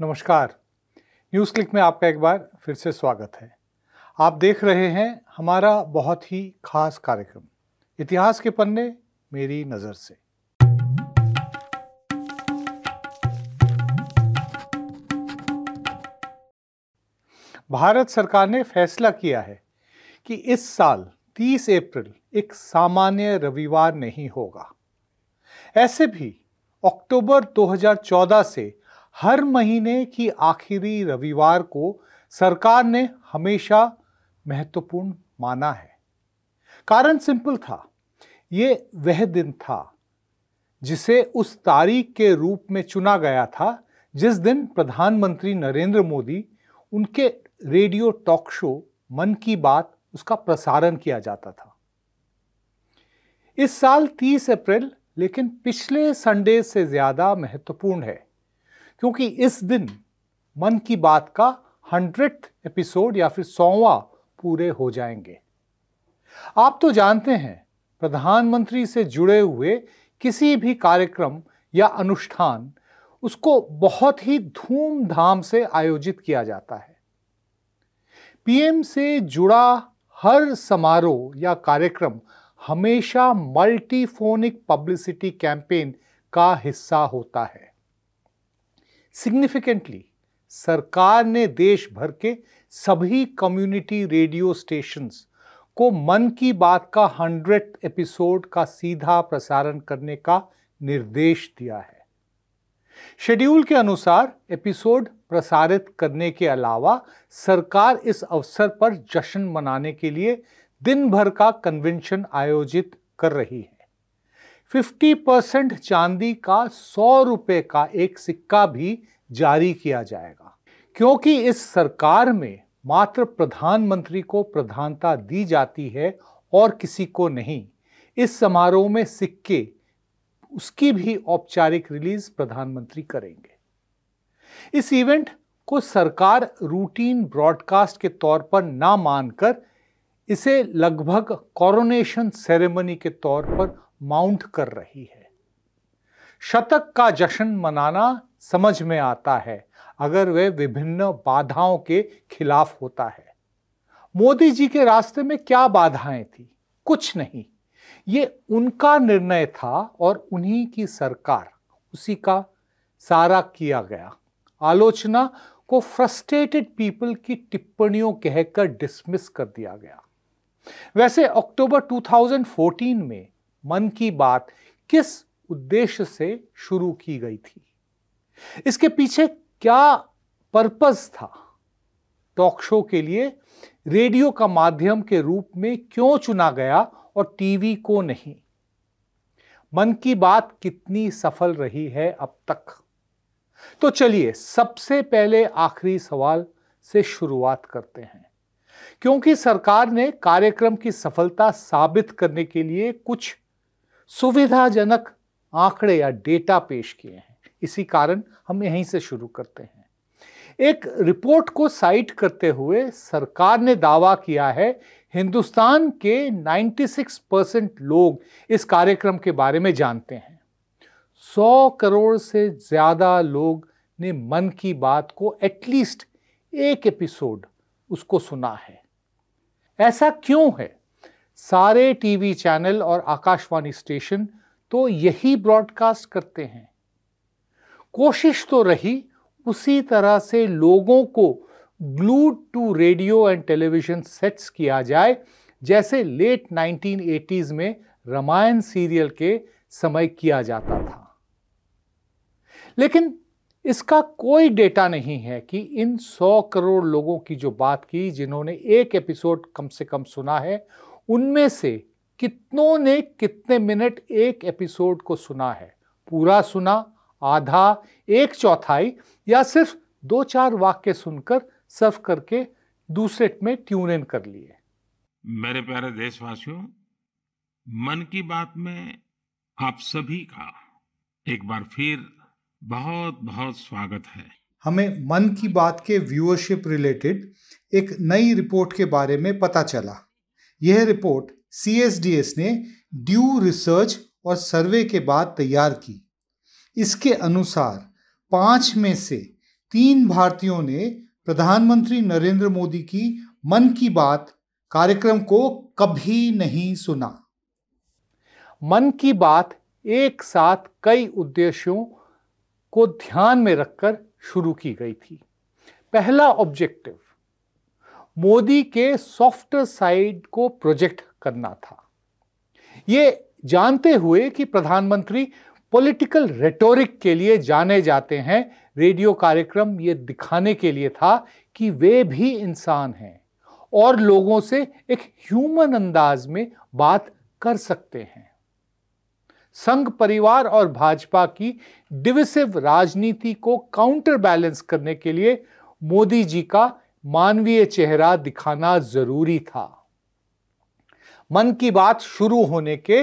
नमस्कार news click में आपका एक बार फिर से स्वागत है आप देख रहे हैं हमारा बहुत ही खास कार्यक्रम इतिहास के पन्ने मेरी नज़र से भारत सरकार ने फैसला किया है कि इस साल 30 अप्रैल एक सामान्य रविवार नहीं होगा ऐसे भी अक्टूबर 2014 से हर महीने की आखिरी रविवार को सरकार ने हमेशा महत्वपूर्ण माना है कारण सिंपल था ये वह दिन था जिसे उस तारीख के रूप में चुना गया था जिस दिन प्रधानमंत्री नरेंद्र मोदी उनके रेडियो टॉक शो मन की बात उसका प्रसारण किया जाता था इस साल 30 अप्रैल लेकिन पिछले संडे से ज़्यादा महत्वपूर्ण है क्योंकि इस दिन मन की बात का हंड्रेड एपिसोड या फिर सौवा पूरे हो जाएंगे आप तो जानते हैं प्रधानमंत्री से जुड़े हुए किसी भी कार्यक्रम या अनुष्ठान उसको बहुत ही धूमधाम से आयोजित किया जाता है पीएम से जुड़ा हर समारोह या कार्यक्रम हमेशा मल्टीफोनिक पब्लिसिटी कैंपेन का हिस्सा होता है सिग्निफिकेंटली सरकार ने देश भर के सभी कम्युनिटी रेडियो स्टेशंस को मन की बात का हंड्रेड एपिसोड का सीधा प्रसारण करने का निर्देश दिया है शेड्यूल के अनुसार एपिसोड प्रसारित करने के अलावा सरकार इस अवसर पर जश्न मनाने के लिए दिन भर का कन्वेंशन आयोजित कर रही है 50 परसेंट चांदी का सौ रुपये का एक सिक्का भी जारी किया जाएगा क्योंकि इस सरकार में मात्र प्रधानमंत्री को प्रधानता दी जाती है और किसी को नहीं इस समारोह में सिक्के उसकी भी औपचारिक रिलीज प्रधानमंत्री करेंगे इस इवेंट को सरकार रूटीन ब्रॉडकास्ट के तौर पर ना मानकर इसे लगभग कॉरोनेशन सेरेमनी के तौर पर माउंट कर रही है शतक का जश्न मनाना समझ में आता है अगर वे विभिन्न बाधाओं के खिलाफ होता है मोदी जी के रास्ते में क्या बाधाएं थी कुछ नहीं ये उनका निर्णय था और उन्हीं की सरकार उसी का सारा किया गया आलोचना को फ्रस्ट्रेटेड पीपल की टिप्पणियों कहकर डिसमिस कर दिया गया वैसे अक्टूबर 2014 में मन की बात किस उद्देश्य से शुरू की गई थी इसके पीछे क्या पर्पस था टॉक शो के लिए रेडियो का माध्यम के रूप में क्यों चुना गया और टीवी को नहीं मन की बात कितनी सफल रही है अब तक तो चलिए सबसे पहले आखिरी सवाल से शुरुआत करते हैं क्योंकि सरकार ने कार्यक्रम की सफलता साबित करने के लिए कुछ सुविधाजनक आंकड़े या डेटा पेश किए हैं इसी कारण हम यहीं से शुरू करते हैं एक रिपोर्ट को साइट करते हुए सरकार ने दावा किया है हिंदुस्तान के 96 परसेंट लोग इस कार्यक्रम के बारे में जानते हैं 100 करोड़ से ज़्यादा लोग ने मन की बात को एटलीस्ट एक एपिसोड उसको सुना है ऐसा क्यों है सारे टीवी चैनल और आकाशवाणी स्टेशन तो यही ब्रॉडकास्ट करते हैं कोशिश तो रही उसी तरह से लोगों को glued to radio and television sets किया जाए जैसे लेट 1980s में रामायण सीरियल के समय किया जाता था लेकिन इसका कोई डेटा नहीं है कि इन सौ करोड़ लोगों की जो बात की जिन्होंने एक एपिसोड कम से कम सुना है उनमें से कितनों ने कितने मिनट एक एपिसोड को सुना है पूरा सुना आधा एक चौथाई या सिर्फ दो चार वाक्य सुनकर सर्व करके दूसरे में ट्यून इन कर लिए मेरे प्यारे देशवासियों मन की बात में आप सभी का एक बार फिर बहुत बहुत स्वागत है हमें मन की बात के व्यूअरशिप रिलेटेड एक नई रिपोर्ट के बारे में पता चला यह रिपोर्ट सी ने ड्यू रिसर्च और सर्वे के बाद तैयार की इसके अनुसार पाँच में से तीन भारतीयों ने प्रधानमंत्री नरेंद्र मोदी की मन की बात कार्यक्रम को कभी नहीं सुना मन की बात एक साथ कई उद्देश्यों को ध्यान में रखकर शुरू की गई थी पहला ऑब्जेक्टिव मोदी के सॉफ्ट साइड को प्रोजेक्ट करना था ये जानते हुए कि प्रधानमंत्री पॉलिटिकल रेटोरिक के लिए जाने जाते हैं रेडियो कार्यक्रम ये दिखाने के लिए था कि वे भी इंसान हैं और लोगों से एक ह्यूमन अंदाज में बात कर सकते हैं संघ परिवार और भाजपा की डिविसिव राजनीति को काउंटर बैलेंस करने के लिए मोदी जी का मानवीय चेहरा दिखाना जरूरी था मन की बात शुरू होने के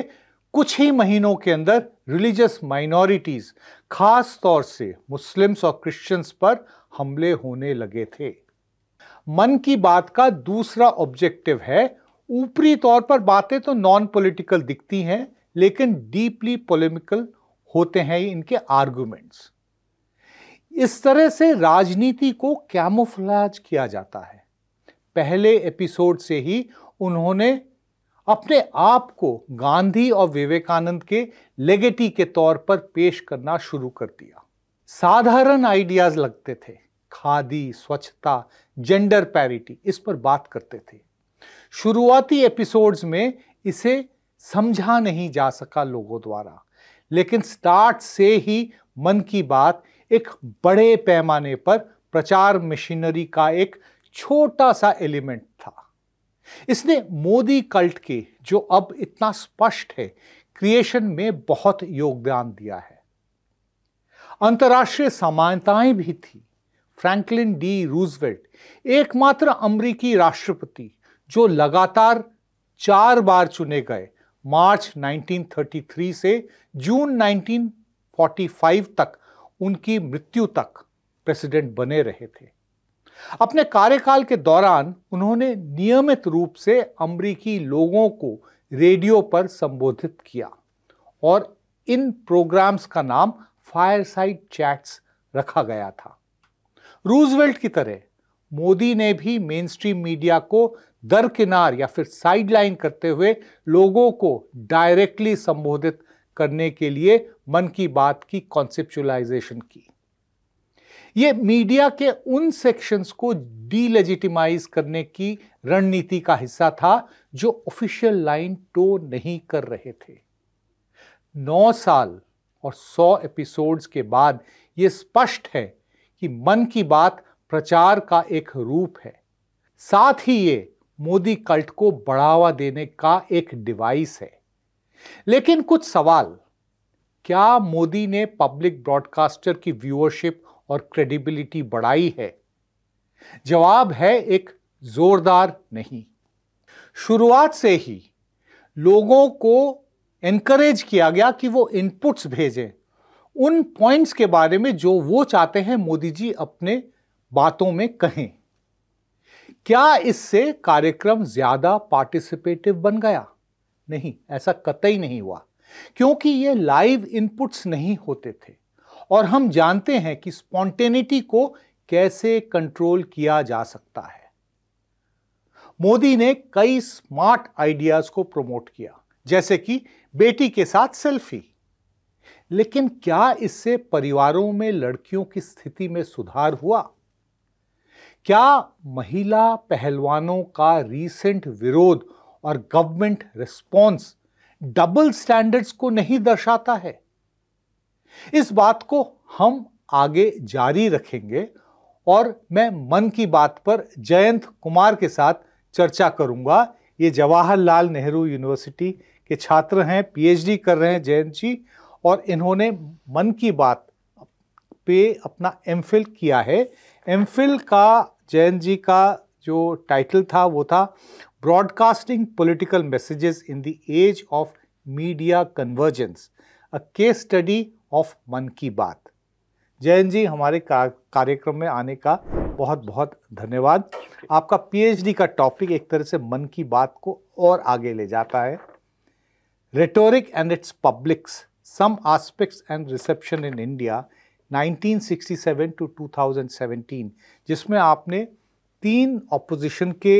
कुछ ही महीनों के अंदर रिलीजियस माइनॉरिटीज खास तौर से मुस्लिम्स और क्रिश्चियंस पर हमले होने लगे थे मन की बात का दूसरा ऑब्जेक्टिव है ऊपरी तौर पर बातें तो नॉन पॉलिटिकल दिखती हैं लेकिन डीपली पोलिमिकल होते हैं इनके आर्गुमेंट्स इस तरह से राजनीति को कैमोफ्लाज किया जाता है पहले एपिसोड से ही उन्होंने अपने आप को गांधी और विवेकानंद के लेगेटी के तौर पर पेश करना शुरू कर दिया साधारण आइडियाज लगते थे खादी स्वच्छता जेंडर पैरिटी इस पर बात करते थे शुरुआती एपिसोड्स में इसे समझा नहीं जा सका लोगों द्वारा लेकिन स्टार्ट से ही मन की बात एक बड़े पैमाने पर प्रचार मशीनरी का एक छोटा सा एलिमेंट था इसने मोदी कल्ट के जो अब इतना स्पष्ट है क्रिएशन में बहुत योगदान दिया है अंतर्राष्ट्रीय समानताएं भी थी फ्रैंकलिन डी रूजवेल्ट एकमात्र अमरीकी राष्ट्रपति जो लगातार चार बार चुने गए मार्च 1933 से जून 1945 तक उनकी मृत्यु तक प्रेसिडेंट बने रहे थे अपने कार्यकाल के दौरान उन्होंने नियमित रूप से अमरीकी लोगों को रेडियो पर संबोधित किया और इन प्रोग्राम्स का नाम फायरसाइड चैट्स रखा गया था रूजवेल्ट की तरह मोदी ने भी मेनस्ट्रीम मीडिया को दरकिनार या फिर साइडलाइन करते हुए लोगों को डायरेक्टली संबोधित करने के लिए मन की बात की कॉन्सेप्चुलाइजेशन की ये मीडिया के उन सेक्शंस को डीलेजिटिमाइज करने की रणनीति का हिस्सा था जो ऑफिशियल लाइन टो नहीं कर रहे थे नौ साल और सौ एपिसोड्स के बाद ये स्पष्ट है कि मन की बात प्रचार का एक रूप है साथ ही ये मोदी कल्ट को बढ़ावा देने का एक डिवाइस है लेकिन कुछ सवाल क्या मोदी ने पब्लिक ब्रॉडकास्टर की व्यूअरशिप और क्रेडिबिलिटी बढ़ाई है जवाब है एक जोरदार नहीं शुरुआत से ही लोगों को एनकरेज किया गया कि वो इनपुट्स भेजें उन पॉइंट्स के बारे में जो वो चाहते हैं मोदी जी अपने बातों में कहें क्या इससे कार्यक्रम ज्यादा पार्टिसिपेटिव बन गया नहीं ऐसा कतई नहीं हुआ क्योंकि ये लाइव इनपुट्स नहीं होते थे और हम जानते हैं कि स्पॉन्टेनिटी को कैसे कंट्रोल किया जा सकता है मोदी ने कई स्मार्ट आइडियाज को प्रमोट किया जैसे कि बेटी के साथ सेल्फी लेकिन क्या इससे परिवारों में लड़कियों की स्थिति में सुधार हुआ क्या महिला पहलवानों का रीसेंट विरोध और गवर्नमेंट रिस्पॉन्स डबल स्टैंडर्ड्स को नहीं दर्शाता है इस बात को हम आगे जारी रखेंगे और मैं मन की बात पर जयंत कुमार के साथ चर्चा करूंगा ये जवाहरलाल नेहरू यूनिवर्सिटी के छात्र हैं पीएचडी कर रहे हैं जयंत जी और इन्होंने मन की बात पे अपना एम किया है एम का जयंत जी का जो टाइटल था वो था Broadcasting Political Messages in the Age of Media Convergence, a case study of मन की बात जयन जी हमारे कार्यक्रम में आने का बहुत बहुत धन्यवाद आपका पीएचडी का टॉपिक एक तरह से मन की बात को और आगे ले जाता है rhetoric and its publics some aspects and reception in India 1967 to 2017 जिसमें आपने तीन ऑपोजिशन के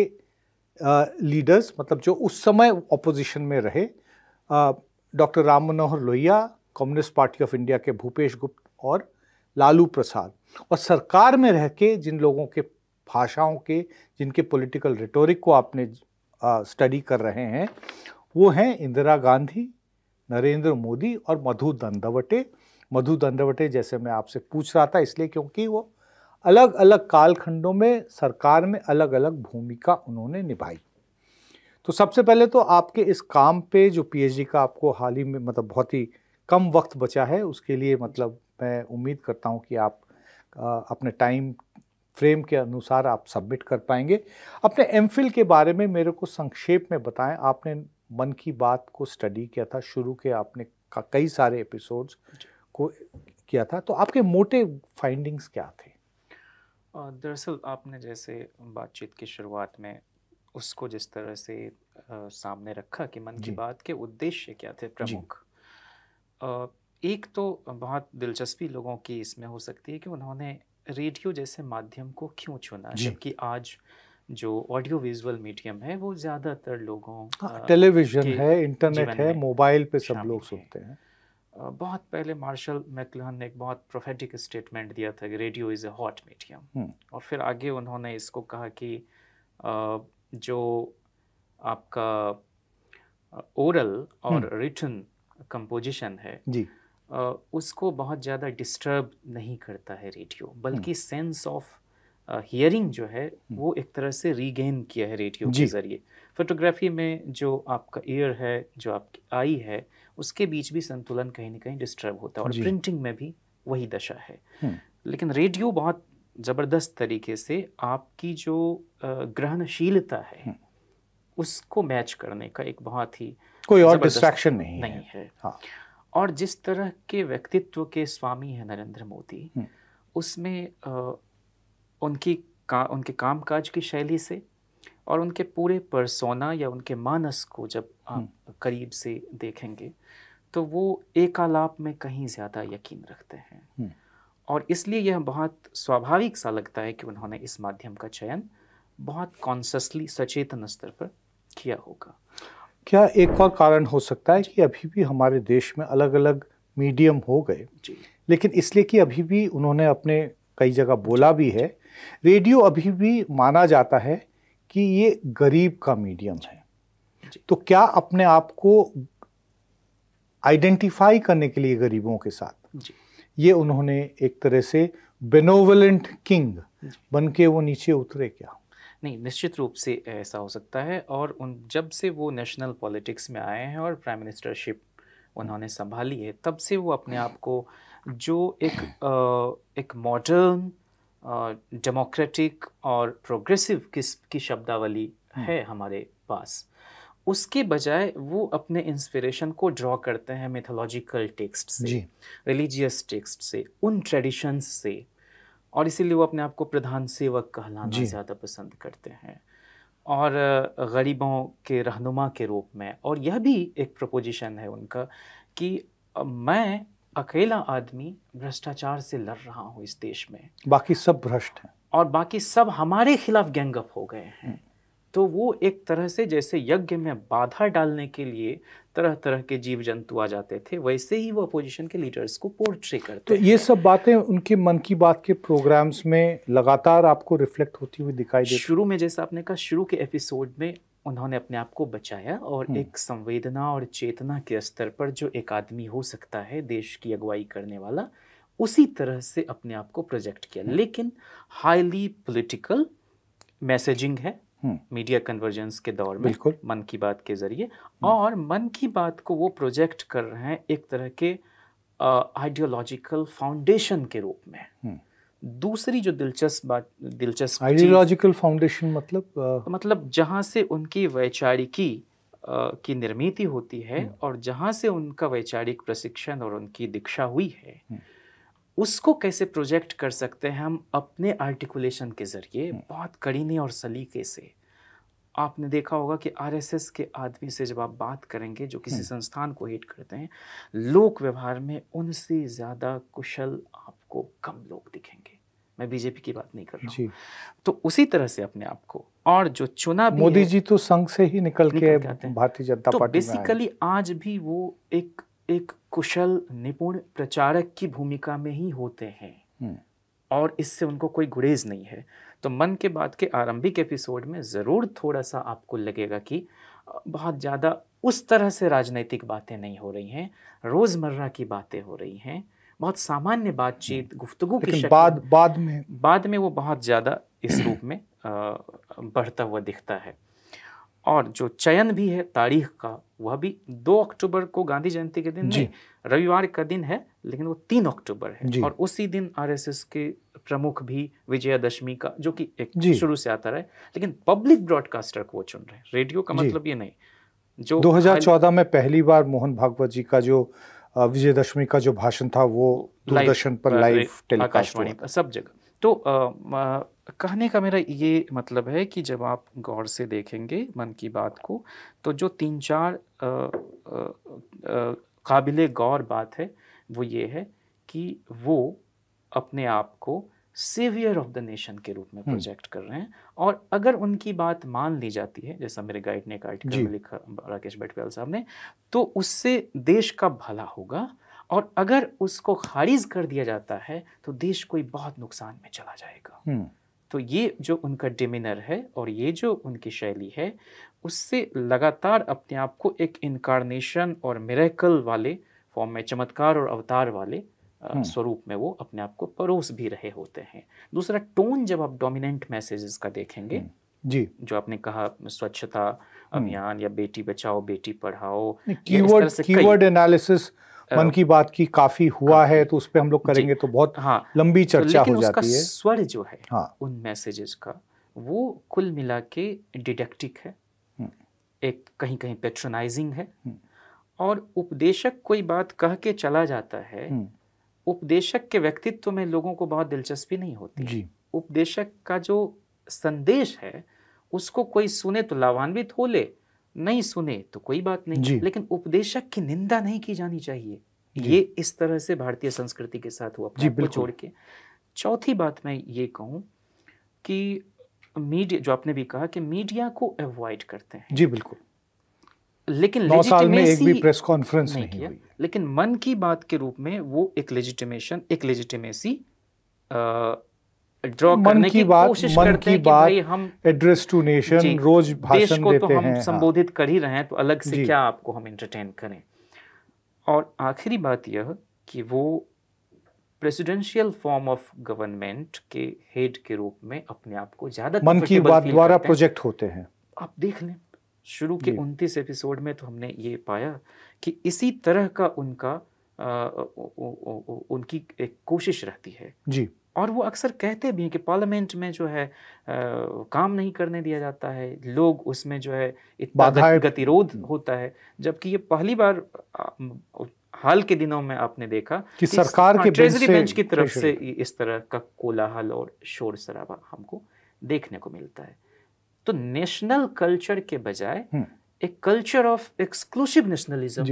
लीडर्स मतलब जो उस समय ऑपोजिशन में रहे doctor Ram Manohar Lohia communist party of India के भूपेश गुप्त और लालू प्रसाद और सरकार में रह के जिन लोगों के भाषाओं के जिनके पॉलिटिकल रिटोरिक को आपने स्टडी कर रहे हैं वो हैं इंदिरा गांधी नरेंद्र मोदी और मधु दंडवटे मधु दंडवटे जैसे मैं आपसे पूछ रहा था इसलिए क्योंकि वो अलग अलग कालखंडों में सरकार में अलग अलग भूमिका उन्होंने निभाई तो सबसे पहले तो आपके इस काम पे जो पीएचडी का आपको हाल ही में मतलब बहुत ही कम वक्त बचा है उसके लिए मतलब मैं उम्मीद करता हूँ कि आप आ, अपने टाइम फ्रेम के अनुसार आप सबमिट कर पाएंगे अपने एम के बारे में मेरे को संक्षेप में बताएं आपने मन की बात को स्टडी किया था शुरू के आपने कई सारे एपिसोड्स को किया था तो आपके मोटे फाइंडिंग्स क्या थे दरअसल आपने जैसे बातचीत की शुरुआत में उसको जिस तरह से आ, सामने रखा कि मन की बात के उद्देश्य क्या थे प्रमुख एक तो बहुत दिलचस्पी लोगों की इसमें हो सकती है कि उन्होंने रेडियो जैसे माध्यम को क्यों चुना जबकि आज जो ऑडियो विजुअल मीडियम है वो ज़्यादातर लोगों हाँ, टेलीविज़न है इंटरनेट है मोबाइल पे सब लोग सुनते हैं बहुत पहले मार्शल मैकलहन ने एक बहुत प्रोफेटिक स्टेटमेंट दिया था कि radio is a hot medium और फिर आगे उन्होंने इसको कहा कि जो आपका ओरल और रिटर्न हम्म। कंपोजिशन है जी उसको बहुत ज़्यादा डिस्टर्ब नहीं करता है रेडियो बल्कि सेंस हम्म। ऑफ हियरिंग जो है हम्म। वो एक तरह से रीगेन किया है रेडियो के ज़रिए फोटोग्राफी में जो आपका ईयर है जो आपकी आई है उसके बीच भी संतुलन कहीं ना कहीं डिस्टर्ब होता है और प्रिंटिंग में भी वही दशा है हम्म। लेकिन रेडियो बहुत ज़बरदस्त तरीके से आपकी जो ग्रहणशीलता है हम्म। उसको मैच करने का एक बहुत ही कोई और डिस्ट्रैक्शन नहीं, नहीं है, है। हाँ। और जिस तरह के व्यक्तित्व के स्वामी है नरेंद्र मोदी उसमें उनकी का उनके कामकाज की शैली से और उनके पूरे परसोना या उनके मानस को जब आप हम्म। करीब से देखेंगे तो वो एकालाप में कहीं ज़्यादा यकीन रखते हैं हम्म। और इसलिए यह बहुत स्वाभाविक सा लगता है कि उन्होंने इस माध्यम का चयन बहुत कॉन्सली सचेतन स्तर पर किया होगा क्या एक और कारण हो सकता है कि अभी भी हमारे देश में अलग अलग मीडियम हो गए लेकिन इसलिए कि अभी भी उन्होंने अपने कई जगह बोला भी है रेडियो अभी भी माना जाता है कि ये गरीब का मीडियम है तो क्या अपने आप को आइडेंटिफाई करने के लिए गरीबों के साथ ये उन्होंने एक तरह से बेनोवलेंट किंग बनके वो नीचे उतरे क्या नहीं निश्चित रूप से ऐसा हो सकता है और उन जब से वो नेशनल पॉलिटिक्स में आए हैं और प्राइम मिनिस्टरशिप उन्होंने संभाली है तब से वो अपने आप को जो एक आ, एक मॉडर्न डेमोक्रेटिक और प्रोग्रेसिव किस की शब्दावली हम्म। है हमारे पास उसके बजाय वो अपने इंस्पिरेशन को ड्रॉ करते हैं मिथोलॉजिकल टेक्स्ट से रिलीजियस टेक्स्ट से उन ट्रेडिशंस से और इसीलिए वो अपने आप को प्रधान सेवक कहलाना ज़्यादा पसंद करते हैं और गरीबों के रहनुमा के रूप में और यह भी एक प्रपोजिशन है उनका कि मैं अकेला आदमी भ्रष्टाचार से लड़ रहा हूँ इस देश में बाकी सब भ्रष्ट हैं और बाकी सब हमारे खिलाफ गैंगअप हो गए हैं हम्म। तो वो एक तरह से जैसे यज्ञ में बाधा डालने के लिए तरह तरह के जीव जंतु आ जाते थे वैसे ही वो अपोजिशन के लीडर्स को पोर्ट्रे करते तो ये सब बातें उनके मन की बात के प्रोग्राम्स में लगातार आपको रिफ्लेक्ट होती हुई दिखाई शुरू में जैसे आपने कहा शुरू के एपिसोड में उन्होंने अपने आप को बचाया और एक संवेदना और चेतना के स्तर पर जो एक आदमी हो सकता है देश की अगुवाई करने वाला उसी तरह से अपने आप को प्रोजेक्ट किया लेकिन हाईली पॉलिटिकल मैसेजिंग है मीडिया कन्वर्जेंस के दौर में बिल्कुल मन की बात के जरिए और मन की बात को वो प्रोजेक्ट कर रहे हैं एक तरह के आइडियोलॉजिकल फाउंडेशन के रूप में दूसरी जो दिलचस्प बात दिलचस्प आइडियोलॉजिकल फाउंडेशन मतलब आ... Uh, मतलब जहाँ से उनकी वैचारिकी की निर्मित होती है हम्म। और जहाँ से उनका वैचारिक प्रशिक्षण और उनकी दीक्षा हुई है हम्म। उसको कैसे प्रोजेक्ट कर सकते हैं हम अपने आर्टिकुलेशन के ज़रिए हम्म। बहुत करीने और सलीके से आपने देखा होगा कि आरएसएस के आदमी से जब आप बात करेंगे जो किसी संस्थान को हेट करते हैं लोक व्यवहार में उनसे ज़्यादा कुशल आप आपको कम लोग दिखेंगे मैं बीजेपी की बात नहीं कर रहा हूँ तो उसी तरह से अपने आप को और जो चुनाव मोदी जी तो संघ से ही निकल, निकल के भारतीय जनता तो पार्टी बेसिकली आज भी वो एक एक कुशल निपुण प्रचारक की भूमिका में ही होते हैं हम्म। और इससे उनको कोई गुरेज नहीं है तो मन के बात के आरंभिक एपिसोड में ज़रूर थोड़ा सा आपको लगेगा कि बहुत ज़्यादा उस तरह से राजनीतिक बातें नहीं हो रही हैं रोज़मर्रा की बातें हो रही हैं बहुत सामान्य बातचीत हम्म। गुफ्तगु की बाद बाद में बाद में वो बहुत ज़्यादा इस रूप में बढ़ता हुआ दिखता है और जो चयन भी है तारीख का वह भी दो अक्टूबर को गांधी जयंती के दिन जी रविवार का दिन है लेकिन वो तीन अक्टूबर है और उसी दिन आरएसएस के प्रमुख भी विजयादशमी का जो कि एक शुरू से आता रहे लेकिन पब्लिक ब्रॉडकास्टर को वो चुन रहे हैं रेडियो का मतलब ये नहीं जो 2014 में पहली बार मोहन भागवत जी का जो विजयदशमी का जो भाषण था वो दूरदर्शन पर लाइव आकाशवाणी पर सब जगह तो आ, कहने का मेरा ये मतलब है कि जब आप गौर से देखेंगे मन की बात को तो जो तीन चार काबिल गौर बात है वो ये है कि वो अपने आप को सेवियर ऑफ द नेशन के रूप में प्रोजेक्ट hmm. कर रहे हैं और अगर उनकी बात मान ली जाती है जैसा मेरे गाइड ने एक आर्टिकल में लिखा राकेश बटवाल साहब ने तो उससे देश का भला होगा और अगर उसको खारिज कर दिया जाता है तो देश कोई बहुत नुकसान में चला जाएगा hmm. तो ये जो उनका डिमिनर है और ये जो उनकी शैली है उससे लगातार अपने आप को एक इनकारनेशन और मेरेकल वाले फॉर्म में चमत्कार और अवतार वाले हम्म। स्वरूप में वो अपने आप को परोस भी रहे होते हैं दूसरा टोन जब आप डोमिनेंट मैसेजेस का देखेंगे हम्म। जी जो आपने कहा स्वच्छता हम्म। अभियान या बेटी बचाओ बेटी पढ़ाओ कीवर्ड कीवर्ड एनालिसिस मन की बात की काफी हुआ है तो उस पर हम लोग करेंगे तो बहुत हाँ लंबी तो चर्चा तो हो जाती है स्वर जो है हाँ, उन मैसेजेस का वो कुल मिला के डिडेक्टिक है एक कहीं कहीं पेट्रोनाइजिंग है और उपदेशक कोई बात कह के चला जाता है उपदेशक के व्यक्तित्व में लोगों को बहुत दिलचस्पी नहीं होती जी उपदेशक का जो संदेश है उसको कोई सुने तो लाभान्वित हो ले नहीं सुने तो कोई बात नहीं लेकिन उपदेशक की निंदा नहीं की जानी चाहिए ये इस तरह से भारतीय संस्कृति के साथ हुआ जी छोड़ के चौथी बात मैं ये कहूँ कि मीडिया जो आपने भी कहा कि मीडिया को अवॉइड करते हैं जी बिल्कुल लेकिन नौ साल में एक भी प्रेस कॉन्फ्रेंस नहीं, नहीं हुई लेकिन मन की बात के रूप में वो एक लेजिटिमेशन एक लेजिटिमेसी ड्रॉ करने की, बात, मन की बात, हम एड्रेस टू नेशन रोज भाषण को तो देते तो हम हाँ। संबोधित कर ही रहे हैं तो अलग से क्या आपको हम एंटरटेन करें और आखिरी बात यह कि वो प्रेसिडेंशियल फॉर्म ऑफ गवर्नमेंट के हेड के रूप में अपने आप को ज्यादा मन की बात द्वारा प्रोजेक्ट होते हैं आप देख लें शुरू के उनतीस एपिसोड में तो हमने ये पाया कि इसी तरह का उनका आ, उ, उ, उ, उनकी एक कोशिश रहती है जी और वो अक्सर कहते भी हैं कि पार्लियामेंट में जो है आ, काम नहीं करने दिया जाता है लोग उसमें जो है इतना गतिरोध हम्म। होता है जबकि ये पहली बार हाल के दिनों में आपने देखा कि, कि सरकार हाँ, के ट्रेजरी बेंच की तरफ से इस तरह का कोलाहल और शोर शराबा हमको देखने को मिलता है तो नेशनल कल्चर के बजाय हम्म। एक कल्चर ऑफ एक्सक्लूसिव नेशनलिज्म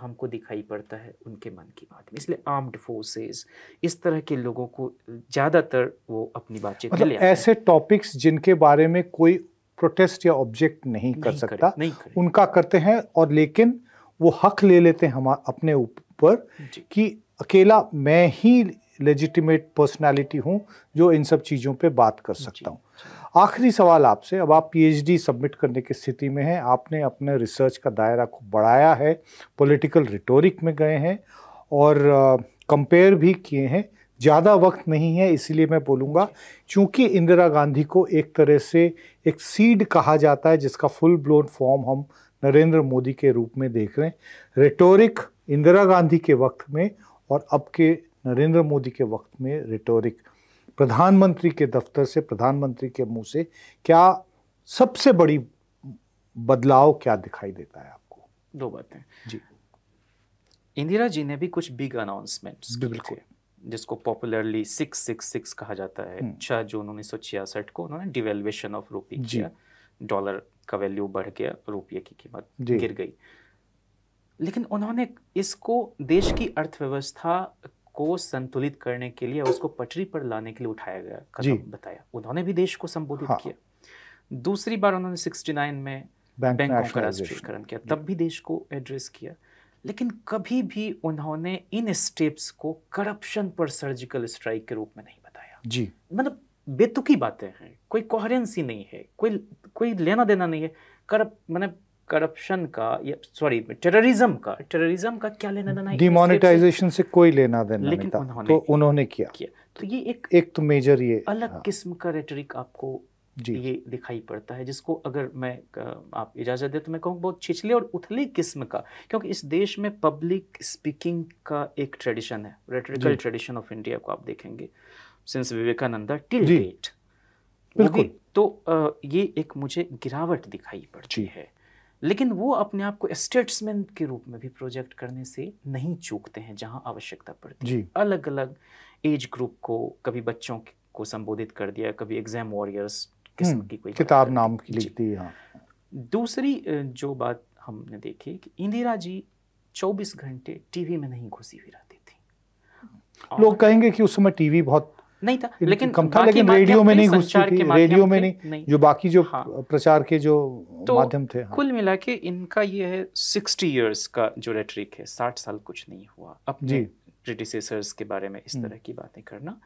हमको दिखाई पड़ता है उनके मन की बात में इसलिए आर्म्ड फोर्सेस इस तरह के लोगों को ज़्यादातर वो अपनी बातचीत मतलब ले ऐसे टॉपिक्स जिनके बारे में कोई प्रोटेस्ट या ऑब्जेक्ट नहीं, नहीं कर सकता नहीं करे। उनका करते हैं और लेकिन वो हक ले लेते हैं हमारे अपने ऊपर कि अकेला मैं ही लेजिटिमेट पर्सनालिटी हूँ जो इन सब चीज़ों पे बात कर सकता हूँ आखिरी सवाल आपसे अब आप पीएचडी सबमिट करने की स्थिति में हैं आपने अपने रिसर्च का दायरा को बढ़ाया है पॉलिटिकल रिटोरिक में गए हैं और कंपेयर भी किए हैं ज़्यादा वक्त नहीं है इसीलिए मैं बोलूँगा क्योंकि इंदिरा गांधी को एक तरह से एक सीड कहा जाता है जिसका फुल ब्लोन फॉर्म हम नरेंद्र मोदी के रूप में देख रहे हैं रिटोरिक इंदिरा गांधी के वक्त में और अब के नरेंद्र मोदी के वक्त में रिटोरिक प्रधानमंत्री के दफ्तर से प्रधानमंत्री के मुंह से क्या सबसे बड़ी बदलाव क्या दिखाई देता है आपको दो बातें जी इंदिरा जी ने भी कुछ बिग अनाउंसमेंट बिल्कुल जिसको पॉपुलरली सिक्स सिक्स सिक्स कहा जाता है हम्म। छह जून उन्नीस सौ छियासठ को उन्होंने डिवेल्युएशन ऑफ रूपी किया डॉलर का वैल्यू बढ़ गया रुपये की कीमत गिर गई लेकिन उन्होंने इसको देश की अर्थव्यवस्था को संतुलित करने के लिए उसको पटरी पर लाने के लिए उठाया गया कदम बताया उन्होंने भी देश को संबोधित हाँ। किया दूसरी बार उन्होंने 69 में बैंक का राष्ट्रीयकरण किया तब भी देश को एड्रेस किया लेकिन कभी भी उन्होंने इन स्टेप्स को करप्शन पर सर्जिकल स्ट्राइक के रूप में नहीं बताया जी मतलब बेतुकी बातें हैं कोई कोहरेंसी नहीं है कोई कोई लेना देना नहीं है करप मतलब करप्शन का सॉरी टेररिज्म का टेररिज्म का क्या लेना देना डिमोनिटाइजेशन से कोई लेना देना लेकिन नहीं उन्होंने, तो उन्होंने किया, किया तो ये एक एक तो मेजर ये अलग हाँ। किस्म का रेटरिक आपको जी ये दिखाई पड़ता है जिसको अगर मैं आप इजाज़त दे तो मैं कहूँ बहुत छिछले और उथले किस्म का क्योंकि इस देश में पब्लिक स्पीकिंग का एक ट्रेडिशन है रेटरिकल ट्रेडिशन ऑफ इंडिया को आप देखेंगे सिंस विवेकानंदा टिल डेट बिल्कुल तो ये एक मुझे गिरावट दिखाई पड़ती है लेकिन वो अपने आप को स्टेट्समैन के रूप में भी प्रोजेक्ट करने से नहीं चूकते हैं जहाँ आवश्यकता पड़ती है अलग अलग एज ग्रुप को कभी बच्चों को संबोधित कर दिया कभी एग्जाम वॉरियर्स किस्म हम्म, की कोई किताब नाम की लिखती है हाँ। दूसरी जो बात हमने देखी कि इंदिरा जी 24 घंटे टीवी में नहीं घुसी हुई रहती थी लोग कहेंगे कि उस समय टीवी बहुत नहीं था लेकिन कम था लेकिन रेडियो में नहीं घुसती थी रेडियो में नहीं, नहीं जो बाकी जो हाँ, प्रचार के जो तो माध्यम थे हाँ। कुल मिला के इनका ये है सिक्सटी इयर्स का जो रेटरिक है साठ साल कुछ नहीं हुआ अपने प्रिडिसेसर्स के बारे में इस हम्म। तरह की बातें करना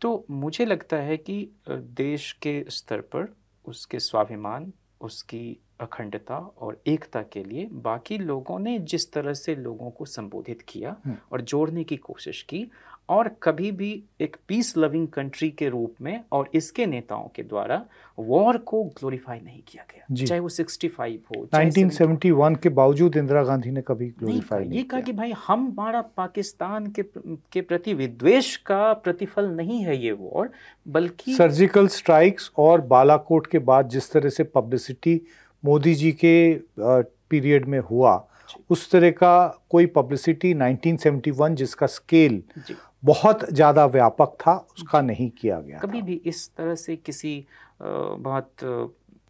तो मुझे लगता है कि देश के स्तर पर उसके स्वाभिमान उसकी अखंडता और एकता के लिए बाकी लोगों ने जिस तरह से लोगों को संबोधित किया हम्म। और जोड़ने की कोशिश की और कभी भी एक पीस लविंग कंट्री के रूप में और इसके नेताओं के द्वारा वॉर को ग्लोरीफाई नहीं किया गया चाहे वो 65 हो 1971 के बावजूद इंदिरा गांधी ने कभी ग्लोरीफाई नहीं, नहीं ये कहा कि भाई हम हमारा पाकिस्तान के के प्रति विद्वेश का प्रतिफल नहीं है ये वॉर बल्कि सर्जिकल स्ट्राइक्स और बालाकोट के बाद जिस तरह से पब्लिसिटी मोदी जी के पीरियड में हुआ उस तरह का कोई पब्लिसिटी 1971 जिसका स्केल बहुत ज़्यादा व्यापक था उसका नहीं किया गया कभी भी इस तरह से किसी बहुत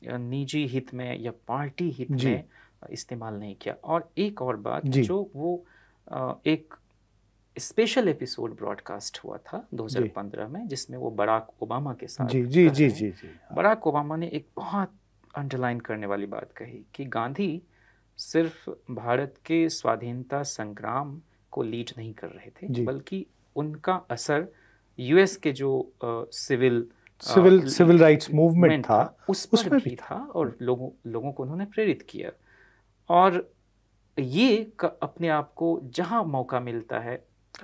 निजी हित में या पार्टी हित में इस्तेमाल नहीं किया और एक और बात जो वो एक स्पेशल एपिसोड ब्रॉडकास्ट हुआ था 2015 में जिसमें वो बराक ओबामा के साथ जी जी जी जी, जी बराक ओबामा ने एक बहुत अंडरलाइन करने वाली बात कही कि गांधी सिर्फ भारत के स्वाधीनता संग्राम को लीड नहीं कर रहे थे बल्कि उनका असर यूएस के जो civil civil civil rights movement था, उस पर उसमें भी था और लोगों लोगों को उन्होंने प्रेरित किया और ये अपने आप को जहां मौका मिलता है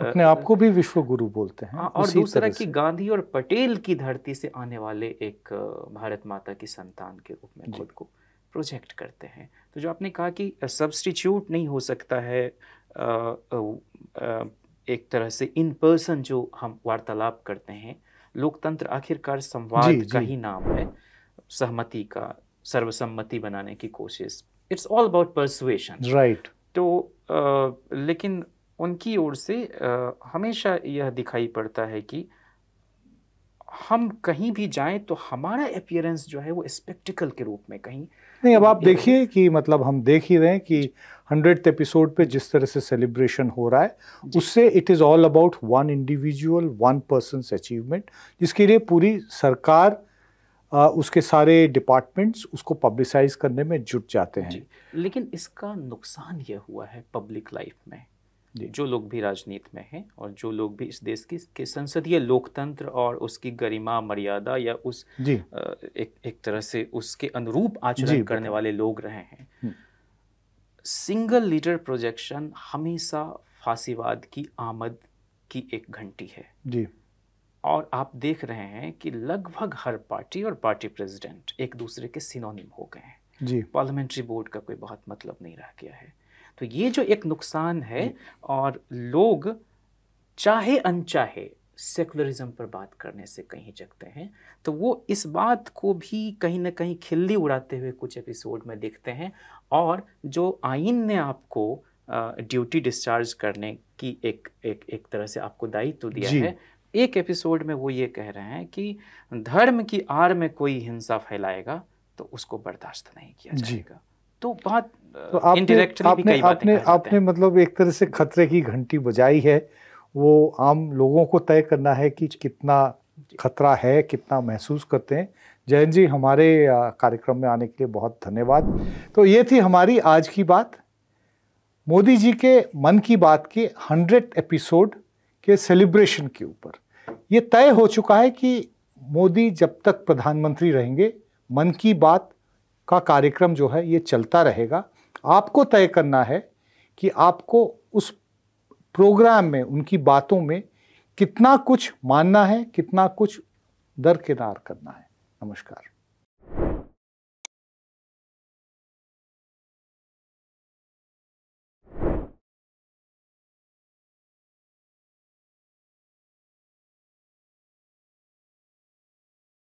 अपने आप को भी विश्व गुरु बोलते हैं हाँ, और दूसरा कि गांधी और पटेल की धरती से आने वाले एक भारत माता की संतान के रूप में खुद को प्रोजेक्ट करते हैं तो जो आपने कहा कि सब्सटीट्यूट नहीं हो सकता है एक तरह से इन पर्सन जो हम वार्तालाप करते हैं लोकतंत्र आखिरकार संवाद का ही नाम है सहमति का सर्वसम्मति बनाने की कोशिश it's all about persuasion right तो आ, लेकिन उनकी ओर से आ, हमेशा यह दिखाई पड़ता है कि आ, हम कहीं भी जाएं तो हमारा अपियरेंस जो है वो स्पेक्टिकल के रूप में कहीं नहीं अब आप देखिए कि मतलब हम देख ही रहे हैं कि हंड्रेड एपिसोड पे जिस तरह से सेलिब्रेशन हो रहा है उससे it is all about one individual one person achievement जिसके लिए पूरी सरकार आ, उसके सारे डिपार्टमेंट्स उसको पब्लिसाइज करने में जुट जाते हैं लेकिन इसका नुकसान यह हुआ है पब्लिक लाइफ में जो लोग भी राजनीति में हैं और जो लोग भी इस देश की के संसदीय लोकतंत्र और उसकी गरिमा मर्यादा या उस जी. एक एक तरह से उसके अनुरूप आचरण करने वाले लोग रहे हैं हम्म। सिंगल लीडर प्रोजेक्शन हमेशा फांसीवाद की आमद की एक घंटी है जी और आप देख रहे हैं कि लगभग हर पार्टी और पार्टी प्रेसिडेंट एक दूसरे के सिनोनिम हो गए हैं जी पार्लियामेंट्री बोर्ड का कोई बहुत मतलब नहीं रह गया है तो ये जो एक नुकसान है और लोग चाहे अनचाहे सेकुलरिज्म पर बात करने से कहीं जगते हैं तो वो इस बात को भी कहीं ना कहीं खिल्ली उड़ाते हुए कुछ एपिसोड में देखते हैं और जो आइन ने आपको ड्यूटी डिस्चार्ज करने की एक एक एक तरह से आपको दायित्व दिया है एक एपिसोड में वो ये कह रहे हैं कि धर्म की आड़ में कोई हिंसा फैलाएगा तो उसको बर्दाश्त नहीं किया जाएगा तो बात तो इनडायरेक्टली आपने, आपने, आपने मतलब एक तरह से खतरे की घंटी बजाई है वो आम लोगों को तय करना है कि कितना खतरा है कितना महसूस करते हैं जयन जी हमारे कार्यक्रम में आने के लिए बहुत धन्यवाद तो ये थी हमारी आज की बात मोदी जी के मन की बात के हंड्रेड एपिसोड के सेलिब्रेशन के ऊपर ये तय हो चुका है कि मोदी जब तक प्रधानमंत्री रहेंगे मन की बात का कार्यक्रम जो है ये चलता रहेगा आपको तय करना है कि आपको उस प्रोग्राम में उनकी बातों में कितना कुछ मानना है कितना कुछ दरकिनार करना है नमस्कार